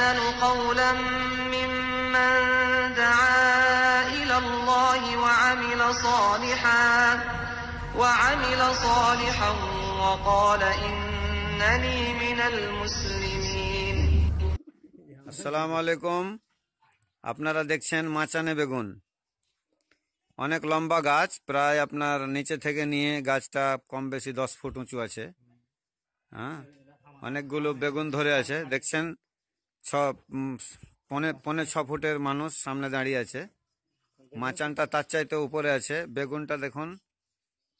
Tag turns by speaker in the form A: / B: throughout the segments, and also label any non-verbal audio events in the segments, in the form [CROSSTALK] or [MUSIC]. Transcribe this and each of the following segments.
A: أحسن আসসালামু আলাইকুম আপনারা দেখছেন মাচানে বেগুন অনেক লম্বা গাছ প্রায় আপনার নিচে থেকে নিয়ে গাছটা কম বেশি দশ ফুট উঁচু আছে হ্যাঁ অনেকগুলো বেগুন ধরে আছে দেখছেন ছ পনে পনে ছ ফুটের মানুষ সামনে দাঁড়িয়ে আছে মাচানটা তার চাইতে উপরে আছে বেগুনটা দেখুন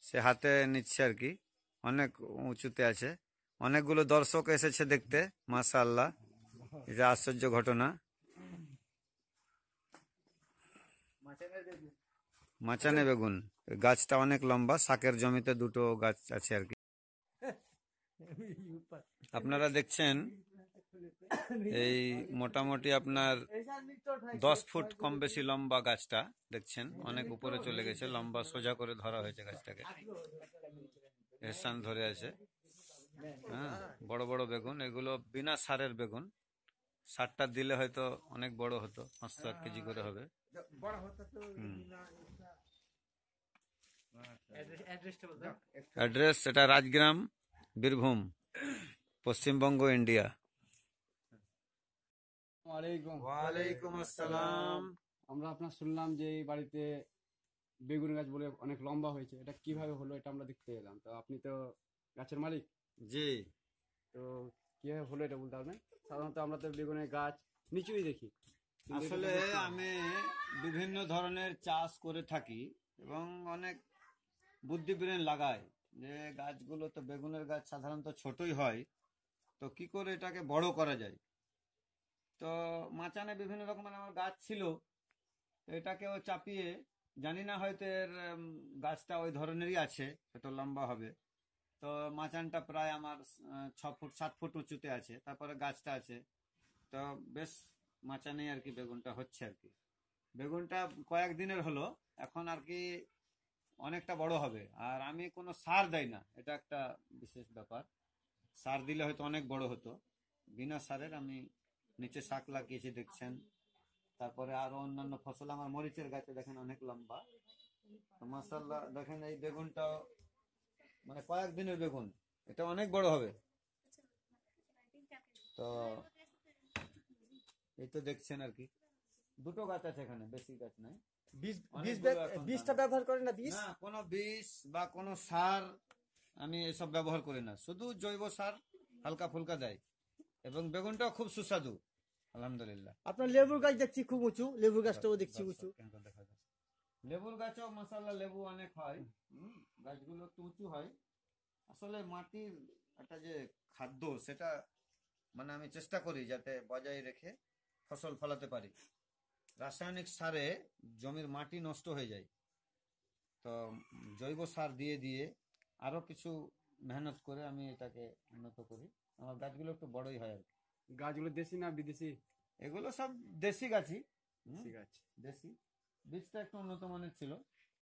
A: সে হাতে নিচ্ছে আর কি অনেক উঁচুতে আছে অনেকগুলো দর্শক এসেছে দেখতে মাসা আল্লাহ এটা আশ্চর্য ঘটনা মাচানে বেগুন গাছটা অনেক লম্বা শাকের জমিতে দুটো গাছ আছে আর কি আপনারা দেখছেন এই [COUGHS] মোটামুটি আপনার দশ ফুট কম বেশি লম্বা গাছটা দেখছেন অনেক উপরে চলে গেছে লম্বা সোজা করে ধরা হয়েছে গাছটাকে এসান ধরে আছে হ্যাঁ বড় বড় বেগুন এগুলো বিনা সারের বেগুন সারটা দিলে হয়তো অনেক বড় হতো পাঁচশো এক কেজি করে হবে অ্যাড্রেস এটা রাজগ্রাম বীরভূম পশ্চিমবঙ্গ ইন্ডিয়া ওয়ালাইকুম ওয়ালাইকুম আসসালাম আমরা আপনার শুনলাম যে এই বাড়িতে বেগুন গাছ বলে অনেক লম্বা হয়েছে এটা কিভাবে হলো এটা আমরা দেখতে এলাম তো আপনি তো গাছের মালিক জি তো কিভাবে হলো এটা বলতে পারবেন সাধারণত আমরা তো বেগুনের গাছ নিচুই দেখি আসলে আমি বিভিন্ন ধরনের চাষ করে থাকি এবং অনেক বুদ্ধিবীরেন লাগাই যে গাছগুলো তো বেগুনের গাছ সাধারণত ছোটই হয় তো কি করে এটাকে বড় করা যায় তো মাচানে বিভিন্ন রকমের আমার গাছ ছিল এটাকেও চাপিয়ে জানি না হয়তো এর গাছটা ওই ধরনেরই আছে এত লম্বা হবে তো মাচানটা প্রায় আমার ছ ফুট সাত ফুট উঁচুতে আছে তারপরে গাছটা আছে তো বেশ মাচানেই আর কি বেগুনটা হচ্ছে আর কি বেগুনটা কয়েকদিনের হলো এখন আর কি অনেকটা বড় হবে আর আমি কোনো সার দেই না এটা একটা বিশেষ ব্যাপার সার দিলে হয়তো অনেক বড় হতো বিনা সারের আমি নিচে শাক লাগিয়েছি দেখছেন তারপরে আরো অন্যান্য ফসল আমার মরিচের গাছে দেখেন অনেক লম্বা মাসাল্লাহ দেখেন এই বেগুনটাও মানে কয়েকদিনের বেগুন এটা অনেক বড় হবে তো এই তো দেখছেন আর কি দুটো গাছ আছে এখানে বেশি গাছ নাই বিষটা ব্যবহার করে না কোনো বা কোনো সার আমি এসব ব্যবহার করি না শুধু জৈব সার হালকা ফুলকা দেয় এবং বেগুনটাও খুব সুস্বাদু আলহামদুলিল্লাহ আপনার লেবুর গাছ দেখছি খুব উঁচু লেবুর গাছটাও দেখছি উঁচু লেবুর গাছও মশাল্লা লেবু অনেক হয় গাছগুলো একটু উঁচু হয় আসলে মাটির একটা যে খাদ্য সেটা মানে আমি চেষ্টা করি যাতে বজায় রেখে ফসল ফলাতে পারি রাসায়নিক সারে জমির মাটি নষ্ট হয়ে যায় তো জৈব সার দিয়ে দিয়ে আরও কিছু মেহনত করে আমি এটাকে উন্নত করি আমার গাছগুলো একটু বড়ই হয় আর কি গাছগুলো দেশি না বিদেশি এগুলো সব দেশি গাছই ঠিক দেশি বীজটা একটু উন্নত মানের ছিল